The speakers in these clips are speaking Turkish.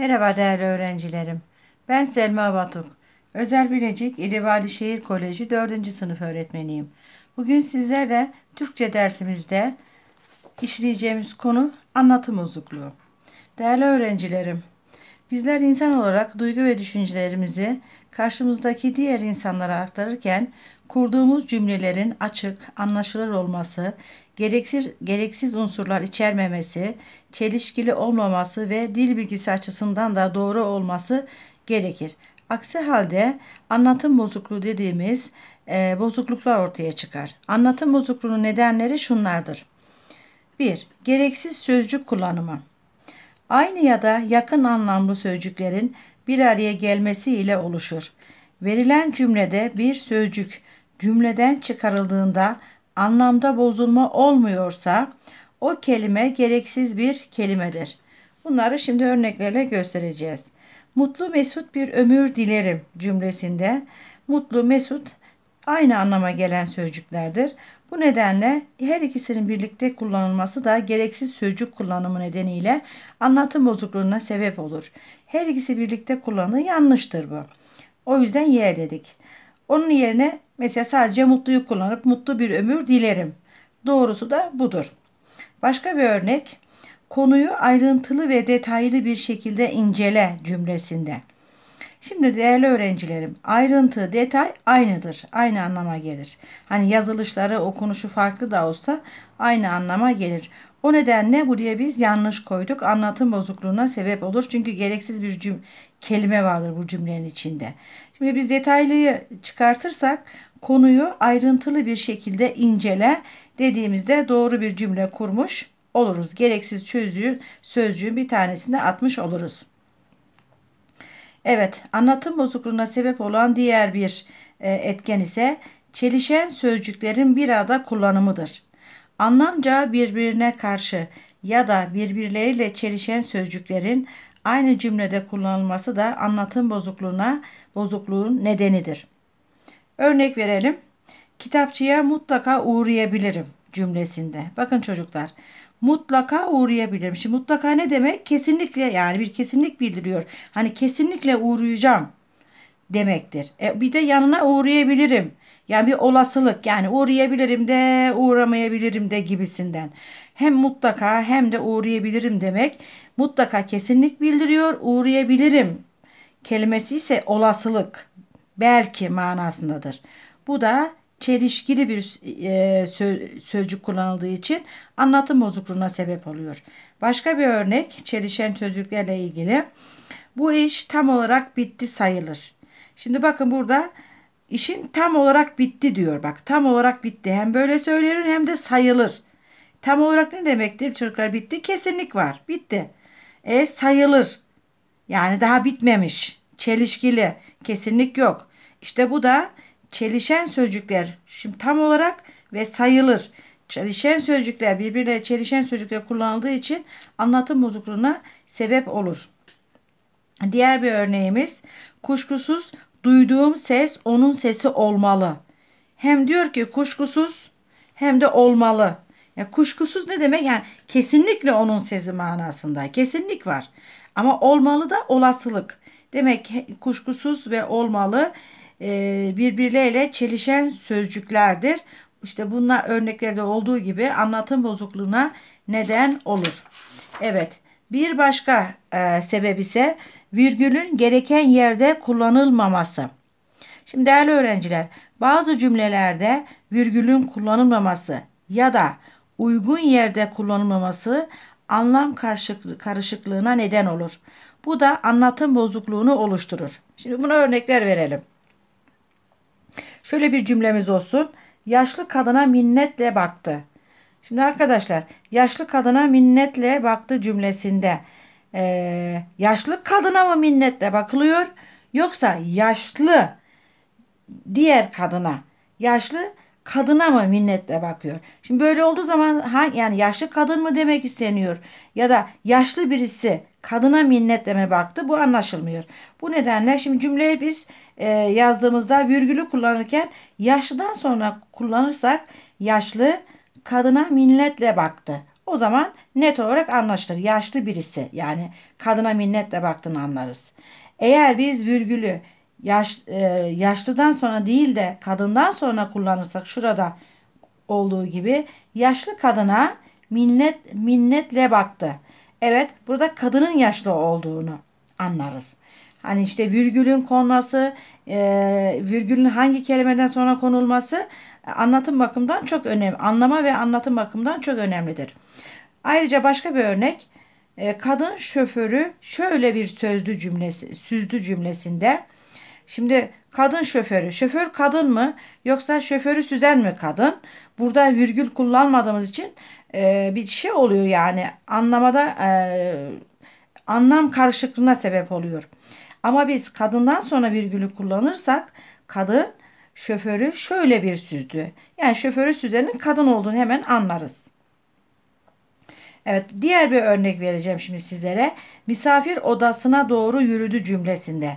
Merhaba değerli öğrencilerim. Ben Selma Batuk. Özel Bilecik İdebali Şehir Koleji 4. sınıf öğretmeniyim. Bugün sizlerle Türkçe dersimizde işleyeceğimiz konu anlatım uzukluğu. Değerli öğrencilerim, Bizler insan olarak duygu ve düşüncelerimizi karşımızdaki diğer insanlara aktarırken kurduğumuz cümlelerin açık, anlaşılır olması, gereksiz, gereksiz unsurlar içermemesi, çelişkili olmaması ve dil bilgisi açısından da doğru olması gerekir. Aksi halde anlatım bozukluğu dediğimiz e, bozukluklar ortaya çıkar. Anlatım bozukluğunun nedenleri şunlardır. 1. Gereksiz sözcük kullanımı. Aynı ya da yakın anlamlı sözcüklerin bir araya gelmesi ile oluşur. Verilen cümlede bir sözcük cümleden çıkarıldığında anlamda bozulma olmuyorsa o kelime gereksiz bir kelimedir. Bunları şimdi örneklerle göstereceğiz. Mutlu mesut bir ömür dilerim cümlesinde mutlu mesut aynı anlama gelen sözcüklerdir. Bu nedenle her ikisinin birlikte kullanılması da gereksiz sözcük kullanımı nedeniyle anlatım bozukluğuna sebep olur. Her ikisi birlikte kullanılı yanlıştır bu. O yüzden ye dedik. Onun yerine mesela sadece mutluyu kullanıp mutlu bir ömür dilerim. Doğrusu da budur. Başka bir örnek konuyu ayrıntılı ve detaylı bir şekilde incele cümlesinde. Şimdi değerli öğrencilerim ayrıntı, detay aynıdır. Aynı anlama gelir. Hani yazılışları, okunuşu farklı da olsa aynı anlama gelir. O nedenle buraya biz yanlış koyduk. Anlatım bozukluğuna sebep olur. Çünkü gereksiz bir cüm kelime vardır bu cümlenin içinde. Şimdi biz detaylıyı çıkartırsak konuyu ayrıntılı bir şekilde incele dediğimizde doğru bir cümle kurmuş oluruz. Gereksiz sözcüğün, sözcüğün bir tanesini atmış oluruz. Evet, anlatım bozukluğuna sebep olan diğer bir e, etken ise çelişen sözcüklerin bir arada kullanımıdır. Anlamca birbirine karşı ya da birbirleriyle çelişen sözcüklerin aynı cümlede kullanılması da anlatım bozukluğuna bozukluğun nedenidir. Örnek verelim. Kitapçıya mutlaka uğrayabilirim cümlesinde. Bakın çocuklar, mutlaka uğrayabilirim. Şimdi mutlaka ne demek? Kesinlikle yani bir kesinlik bildiriyor. Hani kesinlikle uğrayacağım demektir. E, bir de yanına uğrayabilirim. Yani bir olasılık yani uğrayabilirim de uğramayabilirim de gibisinden. Hem mutlaka hem de uğrayabilirim demek mutlaka kesinlik bildiriyor. Uğrayabilirim kelimesi ise olasılık belki manasındadır. Bu da çelişkili bir e, sö sözcük kullanıldığı için anlatım bozukluğuna sebep oluyor. Başka bir örnek çelişen sözcüklerle ilgili. Bu iş tam olarak bitti sayılır. Şimdi bakın burada işin tam olarak bitti diyor. Bak tam olarak bitti. Hem böyle söylenir hem de sayılır. Tam olarak ne demektir çocuklar? Bitti. Kesinlik var. Bitti. E sayılır. Yani daha bitmemiş. Çelişkili. Kesinlik yok. İşte bu da çelişen sözcükler şimdi tam olarak ve sayılır. Çelişen sözcükler birbirine çelişen sözcükler kullanıldığı için anlatım bozukluğuna sebep olur. Diğer bir örneğimiz kuşkusuz duyduğum ses onun sesi olmalı. Hem diyor ki kuşkusuz hem de olmalı. Ya kuşkusuz ne demek? Yani kesinlikle onun sesi manasında. Kesinlik var. Ama olmalı da olasılık. Demek kuşkusuz ve olmalı e, birbirleriyle çelişen sözcüklerdir. İşte bunlar örneklerde olduğu gibi anlatım bozukluğuna neden olur. Evet bir başka e, sebep ise virgülün gereken yerde kullanılmaması. Şimdi değerli öğrenciler bazı cümlelerde virgülün kullanılmaması ya da uygun yerde kullanılmaması anlam karışıklığına neden olur. Bu da anlatım bozukluğunu oluşturur. Şimdi buna örnekler verelim. Şöyle bir cümlemiz olsun. Yaşlı kadına minnetle baktı. Şimdi arkadaşlar yaşlı kadına minnetle baktı cümlesinde e, yaşlı kadına mı minnetle bakılıyor yoksa yaşlı diğer kadına yaşlı kadına mı minnetle bakıyor. Şimdi böyle olduğu zaman ha, yani yaşlı kadın mı demek isteniyor ya da yaşlı birisi kadına minnetleme baktı. Bu anlaşılmıyor. Bu nedenle şimdi cümleyi biz e, yazdığımızda virgülü kullanırken yaşlıdan sonra kullanırsak yaşlı kadına minnetle baktı. O zaman net olarak anlaşılır. Yaşlı birisi yani kadına minnetle baktığını anlarız. Eğer biz virgülü yaş, e, yaşlıdan sonra değil de kadından sonra kullanırsak şurada olduğu gibi yaşlı kadına minnet minnetle baktı. Evet burada kadının yaşlı olduğunu anlarız. Hani işte virgülün konması, e, virgülün hangi kelimeden sonra konulması e, anlatım bakımından çok önemli. Anlama ve anlatım bakımından çok önemlidir. Ayrıca başka bir örnek e, kadın şoförü şöyle bir sözlü cümlesi, süzdü cümlesinde şimdi kadın şoförü. Şoför kadın mı yoksa şoförü süzen mi kadın? Burada virgül kullanmadığımız için e, bir şey oluyor yani anlamada e, anlam karışıklığına sebep oluyor. Ama biz kadından sonra virgülü kullanırsak kadın şoförü şöyle bir süzdü. Yani şoförü süzenin kadın olduğunu hemen anlarız. Evet diğer bir örnek vereceğim şimdi sizlere. Misafir odasına doğru yürüdü cümlesinde.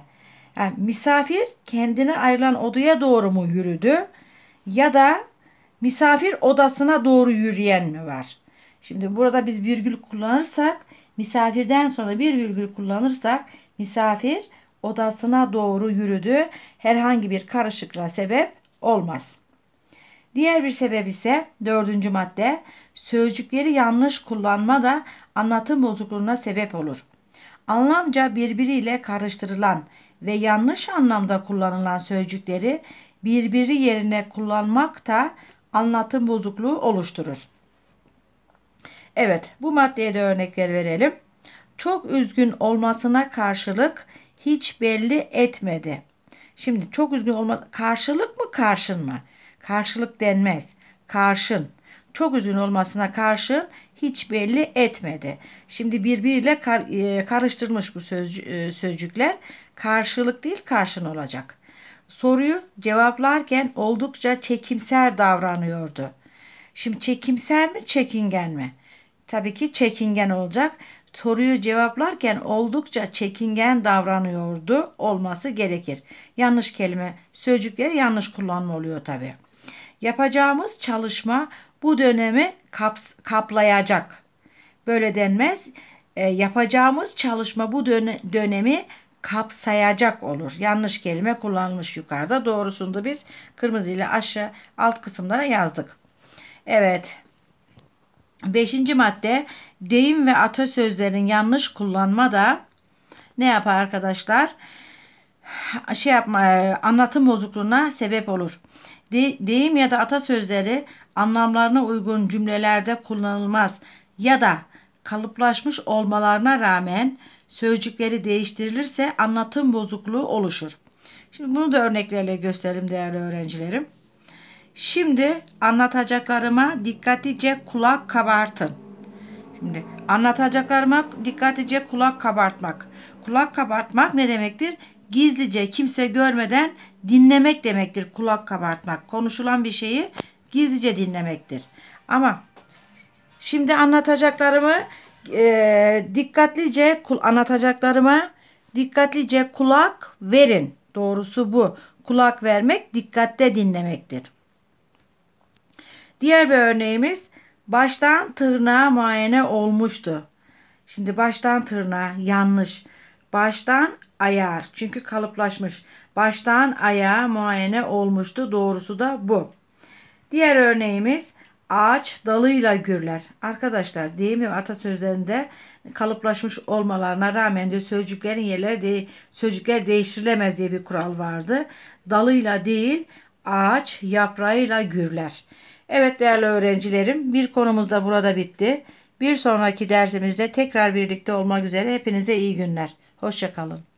Yani misafir kendine ayrılan odaya doğru mu yürüdü ya da misafir odasına doğru yürüyen mi var? Şimdi burada biz virgül kullanırsak misafirden sonra bir virgül kullanırsak misafir odasına doğru yürüdü. Herhangi bir karışıklığa sebep olmaz. Diğer bir sebep ise dördüncü madde sözcükleri yanlış kullanma da anlatım bozukluğuna sebep olur. Anlamca birbiriyle karıştırılan ve yanlış anlamda kullanılan sözcükleri birbiri yerine kullanmak da anlatım bozukluğu oluşturur. Evet, bu maddeye de örnekler verelim. Çok üzgün olmasına karşılık hiç belli etmedi. Şimdi çok üzgün olmaz. Karşılık mı karşın mı? Karşılık denmez. Karşın çok üzgün olmasına karşın hiç belli etmedi. Şimdi birbiriyle kar, e, karıştırmış bu söz, e, sözcükler. Karşılık değil karşın olacak. Soruyu cevaplarken oldukça çekimser davranıyordu. Şimdi çekimser mi çekingen mi? Tabii ki çekingen olacak. Soruyu cevaplarken oldukça çekingen davranıyordu olması gerekir. Yanlış kelime, sözcükleri yanlış kullanma oluyor tabii. Yapacağımız çalışma bu dönemi kaps kaplayacak. Böyle denmez. E, yapacağımız çalışma bu dön dönemi kapsayacak olur. Yanlış kelime kullanılmış yukarıda. Doğrusunu da biz kırmızı ile aşağı alt kısımlara yazdık. Evet. Beşinci madde deyim ve atasözlerin yanlış kullanma da ne yapar arkadaşlar? Şey yapma, e, anlatım bozukluğuna sebep olur. De, deyim ya da atasözleri anlamlarına uygun cümlelerde kullanılmaz ya da kalıplaşmış olmalarına rağmen sözcükleri değiştirilirse anlatım bozukluğu oluşur. Şimdi bunu da örneklerle gösterelim değerli öğrencilerim. Şimdi anlatacaklarıma dikkatlice kulak kabartın. Şimdi anlatacaklarıma dikkatlice kulak kabartmak. Kulak kabartmak ne demektir? Gizlice kimse görmeden dinlemek demektir kulak kabartmak. Konuşulan bir şeyi gizlice dinlemektir. Ama şimdi anlatacaklarımı e, dikkatlice kul anlatacaklarıma dikkatlice kulak verin. Doğrusu bu. Kulak vermek dikkatte dinlemektir. Diğer bir örneğimiz baştan tırnağa muayene olmuştu. Şimdi baştan tırnağa yanlış. Baştan ayar çünkü kalıplaşmış. Baştan ayağa muayene olmuştu. Doğrusu da bu. Diğer örneğimiz ağaç dalıyla gürler. Arkadaşlar deyim ve atasözlerinde kalıplaşmış olmalarına rağmen de sözcüklerin yerleri de, sözcükler değiştirilemez diye bir kural vardı. Dalıyla değil ağaç yaprağıyla gürler. Evet değerli öğrencilerim bir konumuz da burada bitti. Bir sonraki dersimizde tekrar birlikte olmak üzere hepinize iyi günler. Hoşçakalın.